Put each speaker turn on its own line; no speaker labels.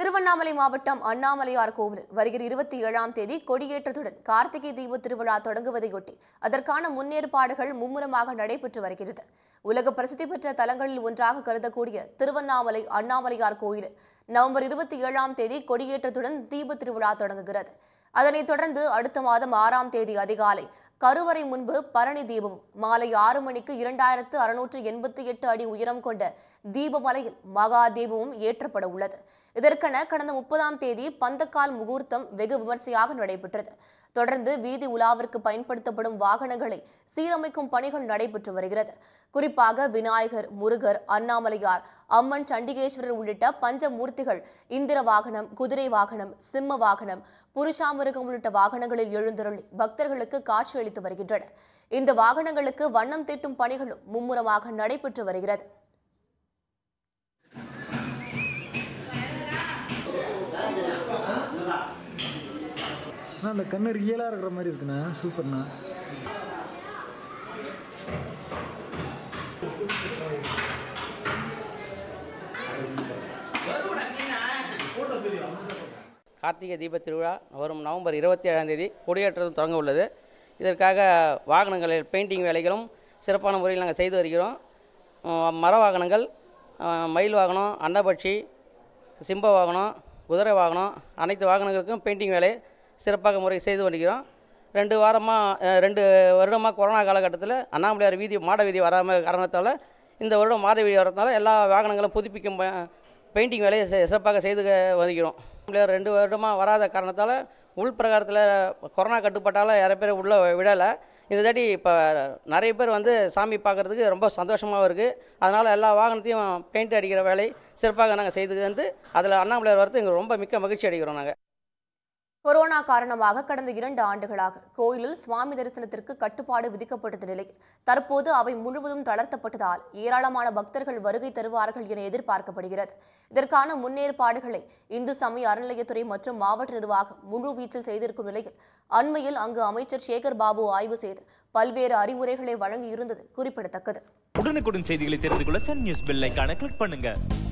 திருவண்ணாமலை மாவட்டம் அண்ணாமலையார் கோவிலில் வருகிற இருபத்தி ஏழாம் தேதி கொடியேற்றத்துடன் கார்த்திகை தீப திருவிழா தொடங்குவதையொட்டி அதற்கான முன்னேற்பாடுகள் மும்முரமாக நடைபெற்று வருகிறது உலக பிரசித்தி பெற்ற தலங்களில் ஒன்றாக கருதக்கூடிய திருவண்ணாமலை அண்ணாமலையார் கோயிலில் நவம்பர் இருபத்தி ஏழாம் தேதி கொடியேற்றத்துடன் தீப திருவிழா தொடங்குகிறது அதனைத் தொடர்ந்து அடுத்த மாதம் ஆறாம் தேதி அதிகாலை கருவறை முன்பு பரணி தீபம் மாலை ஆறு மணிக்கு இரண்டாயிரத்து அறுநூற்று எண்பத்தி எட்டு அடி உயரம் கொண்ட தீபமலையில் மகா தீபமும் ஏற்றப்பட உள்ளது இதற்கென கடந்த முப்பதாம் தேதி பந்தக்கால் முகூர்த்தம் வெகு விமர்சையாக நடைபெற்றது தொடர்ந்து வீதி உலாவிற்கு பயன்படுத்தப்படும் வாகனங்களை சீரமைக்கும் பணிகள் நடைபெற்று வருகிறது குறிப்பாக விநாயகர் முருகர் அண்ணாமலையார் அம்மன் சண்டிகேஸ்வரர் உள்ளிட்ட பஞ்சமூர்த்திகள் இந்திர வாகனம் குதிரை வாகனம் சிம்ம வாகனம் புருஷாமிருகம் உள்ளிட்ட வாகனங்களில் எழுந்தருளி பக்தர்களுக்கு காட்சியளி பணியெடுத்து வருகின்றனர் இந்த வாகனங்களுக்கு வண்ணம் தீட்டும் பணிகளும் மும்முரமாக நடைபெற்று வருகிறது அந்த கண்ணு ரியலாக இருக்கிற மாதிரி இருக்குண்ணா
சூப்பர்ண்ணா கார்த்திகை தீப திருவிழா வரும் நவம்பர் இருபத்தி ஏழாம் தேதி கொடியேற்றம் தொடங்க உள்ளது இதற்காக வாகனங்களில் பெயிண்டிங் வேலைகளும் சிறப்பான முறையில் நாங்கள் செய்து வருகிறோம் மர வாகனங்கள் மயில் வாகனம் அன்னபட்சி சிம்ப வாகனம் குதிரை வாகனம் அனைத்து வாகனங்களுக்கும் பெயிண்டிங் வேலையை சிறப்பாக முறை செய்து வருகிறோம் ரெண்டு வாரமாக ரெண்டு வருடமாக கொரோனா காலகட்டத்தில் அண்ணாமலையார் வீதி மாட வீதி வராமல் காரணத்தால் இந்த வருடம் மாத வீதி வரதுனால எல்லா வாகனங்களும் புதுப்பிக்கும் பெயிண்டிங் வேலையை சிறப்பாக செய்து வருகிறோம் ரெண்டு வருடமாக வராத காரணத்தால் உள் பிரகாரத்தில் கொரோனா கட்டுப்பாட்டால் நிறைய பேர் உள்ளே விடலை இந்த தாட்டி இப்போ நிறைய பேர் வந்து சாமி பார்க்குறதுக்கு ரொம்ப சந்தோஷமாகவும் இருக்குது அதனால் எல்லா வாகனத்தையும் பெயிண்ட் அடிக்கிற வேலை சிறப்பாக நாங்கள் செய்து வந்து அதில் அண்ணாமலையார் வரது எங்களுக்கு ரொம்ப மிக்க மகிழ்ச்சி அடைகிறோம் நாங்கள்
கொரோனா காரணமாக கடந்த இரண்டு ஆண்டுகளாக கோயிலில் சுவாமி தரிசனத்திற்கு கட்டுப்பாடு விதிக்கப்பட்டிருந்த நிலையில் தற்போது அவை முழுவதும் தளர்த்தப்பட்டதால் ஏராளமான பக்தர்கள் வருகை தருவார்கள் என எதிர்பார்க்கப்படுகிறது இதற்கான முன்னேற்பாடுகளை இந்து சமய அறநிலையத்துறை மற்றும் மாவட்ட நிர்வாகம் முழு வீச்சில் செய்திருக்கும் நிலையில் அண்மையில் அங்கு அமைச்சர் சேகர் பாபு ஆய்வு செய்து பல்வேறு அறிவுரைகளை வழங்கியிருந்தது குறிப்பிடத்தக்கது உடனுக்குடன் செய்திகளை தெரிந்து கொள்ள சன் நியூஸ் பெல் கிளிக் பண்ணுங்க